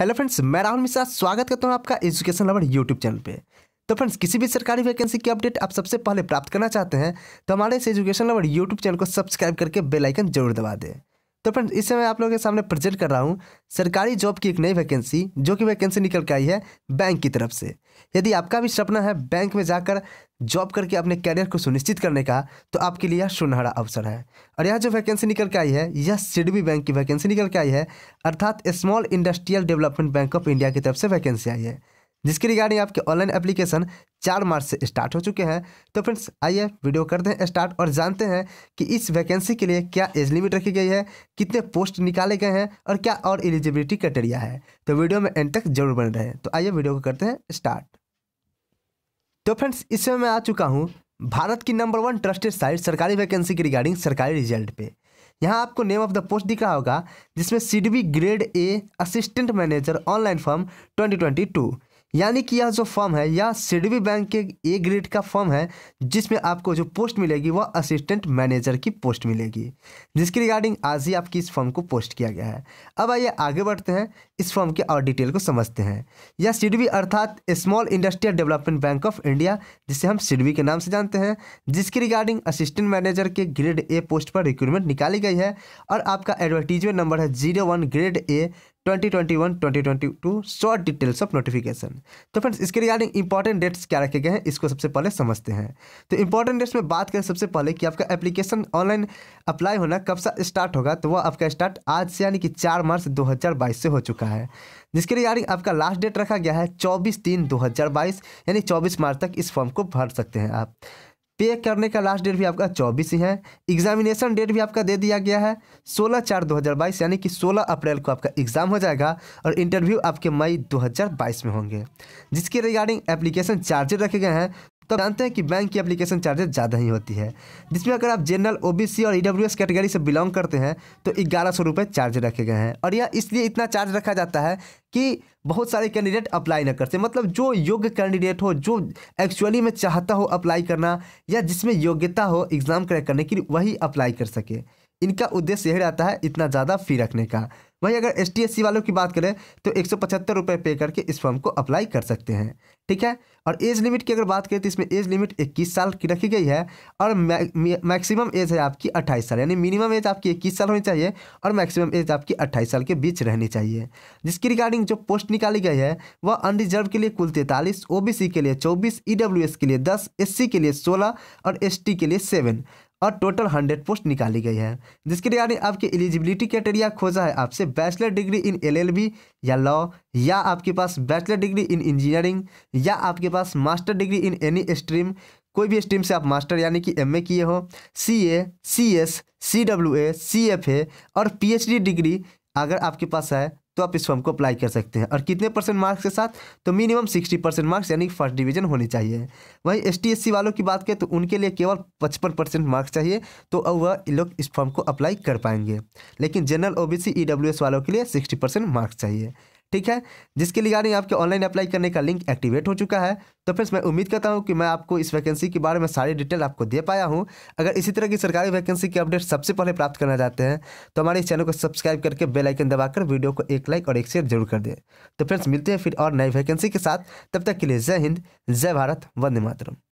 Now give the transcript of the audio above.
hello friends मैं राहुल मिश्रा स्वागत करता हूँ आपका एजुकेशन लवर यूट्यूब चैनल पे तो फ्रेंड्स किसी भी सरकारी वैकेंसी की अपडेट आप सबसे पहले प्राप्त करना चाहते हैं तो हमारे इस एजुकेशन लवर यूट्यूब चैनल को सब्सक्राइब करके बेल आइकन जरूर दबा दें तो फ्रेंड इस समय आप लोगों के सामने प्रेजेंट कर रहा हूँ सरकारी जॉब की एक नई वैकेंसी जो कि वैकेंसी निकल के आई है बैंक की तरफ से यदि आपका भी सपना है बैंक में जाकर जॉब करके अपने कैरियर को सुनिश्चित करने का तो आपके लिए यह सुनहरा अवसर है और यह जो वैकेंसी निकल के आई है यह सिडबी बैंक की वैकेंसी निकल के आई है अर्थात small industrial development bank of India की तरफ से वैकेंसी आई है जिसकी रिगार्डिंग आपके ऑनलाइन एप्लीकेशन चार मार्च से स्टार्ट हो चुके हैं तो फ्रेंड्स आइए वीडियो करते हैं स्टार्ट और जानते हैं कि इस वैकेंसी के लिए क्या एज लिमिट रखी गई है कितने पोस्ट निकाले गए हैं और क्या और एलिजिबिलिटी क्राइटेरिया है तो वीडियो में एंड तक जरूर बन रहे हैं तो आइए वीडियो को करते हैं स्टार्ट तो फ्रेंड्स इसमें मैं आ चुका हूँ भारत की नंबर वन ट्रस्टेड साइट सरकारी वैकेंसी की रिगार्डिंग सरकारी रिजल्ट पे यहाँ आपको नेम ऑफ द पोस्ट दिख रहा होगा जिसमें SIDBI grade A assistant manager online form 2022 यानी कि यह जो फॉर्म है यह सिडवी बैंक के ए ग्रेड का फॉर्म है जिसमें आपको जो पोस्ट मिलेगी वह असिस्टेंट मैनेजर की पोस्ट मिलेगी जिसके रिगार्डिंग आज ही आपकी इस फॉर्म को पोस्ट किया गया है अब आइए आगे बढ़ते हैं इस फॉर्म के और डिटेल को समझते हैं यह सिडवी अर्थात small industrial development bank of India जिसे हम सिडवी के नाम से जानते हैं जिसकी रिगार्डिंग असिस्टेंट मैनेजर के ग्रेड ए पोस्ट पर रिक्रूटमेंट निकाली गई है और आपका एडवर्टीजमेंट नंबर है zero one grade A 2021 2022 short details of notification तो फ्रेंड्स इसके रिगार्डिंग इंपॉर्टेंट डेट्स क्या रखे गए हैं इसको सबसे पहले समझते हैं तो इंपॉर्टेंट डेट्स में बात करें सबसे पहले कि आपका एप्लीकेशन ऑनलाइन अप्लाई होना कब से स्टार्ट होगा तो वह आपका स्टार्ट आज से यानी कि चार मार्च दो से हो चुका है जिसके रिगार्डिंग आपका लास्ट डेट रखा गया है चौबीस तीन दो यानी चौबीस मार्च तक इस फॉर्म को भर सकते हैं आप पे करने का लास्ट डेट भी आपका चौबीस ही है एग्जामिनेशन डेट भी आपका दे दिया गया है सोलह चार 2022 यानी कि 16 अप्रैल को आपका एग्जाम हो जाएगा और इंटरव्यू आपके मई 2022 में होंगे जिसके रिगार्डिंग एप्लीकेशन चार्जेड रखे गए हैं तो जानते हैं कि बैंक की एप्लीकेशन चार्जेस ज़्यादा ही होती है जिसमें अगर आप जनरल ओबीसी और ईडब्ल्यूएस e कैटेगरी से बिलोंग करते हैं तो ग्यारह सौ रुपये चार्ज रखे गए हैं और यह इसलिए इतना चार्ज रखा जाता है कि बहुत सारे कैंडिडेट अप्लाई न करते मतलब जो योग्य कैंडिडेट हो जो एक्चुअली में चाहता हो अप्लाई करना या जिसमें योग्यता हो एग्ज़ाम क्रैक करने की वही अप्लाई कर सके इनका उद्देश्य यही रहता है इतना ज़्यादा फ़ी रखने का वहीं अगर एस टी वालों की बात करें तो एक सौ पे करके इस फॉर्म को अप्लाई कर सकते हैं ठीक है और एज लिमिट की अगर बात करें तो इसमें एज लिमिट 21 साल की रखी गई है और मैक्सिमम एज है आपकी 28 साल यानी मिनिमम एज आपकी 21 साल होनी चाहिए और मैक्सिमम एज आपकी 28 साल के बीच रहनी चाहिए जिसकी रिगार्डिंग जो पोस्ट निकाली गई है वह अनरिजर्व के लिए कुल तैंतालीस ओ के लिए चौबीस ई e के लिए दस एस के लिए सोलह और एस के लिए सेवन और टोटल हंड्रेड पोस्ट निकाली गई है जिसके यानी आपकी एलिजिबिलिटी क्राइटेरिया खोजा है आपसे बैचलर डिग्री इन एलएलबी या लॉ या आपके पास बैचलर डिग्री इन इंजीनियरिंग या आपके पास master degree in any stream कोई भी स्ट्रीम से आप मास्टर यानी कि एमए किए हो C A C S C W A C F A और डी डिग्री अगर आपके पास है तो आप इस फॉर्म को अप्लाई कर सकते हैं और कितने परसेंट मार्क्स के साथ तो मिनिमम सिक्सटी परसेंट मार्क्स यानी फर्स्ट डिवीजन होनी चाहिए वहीं एस टी वालों की बात करें तो उनके लिए केवल पचपन परसेंट मार्क्स चाहिए तो अब वह लोग इस फॉर्म को अप्लाई कर पाएंगे लेकिन जनरल ओ बी सी वालों के लिए सिक्सटी मार्क्स चाहिए ठीक है जिसके यानी आपके ऑनलाइन अप्लाई करने का लिंक एक्टिवेट हो चुका है तो फ्रेंड्स मैं उम्मीद करता हूँ कि मैं आपको इस वैकेंसी के बारे में सारी डिटेल आपको दे पाया हूँ अगर इसी तरह की सरकारी वैकेंसी की अपडेट सबसे पहले प्राप्त करना चाहते हैं तो हमारे चैनल को सब्सक्राइब करके बेलाइकन दबाकर वीडियो को एक लाइक और एक शेयर जरूर कर दें तो फ्रेंड्स मिलते हैं फिर और नई वैकेंसी के साथ तब तक के लिए जय हिंद जय भारत वंदे मातरम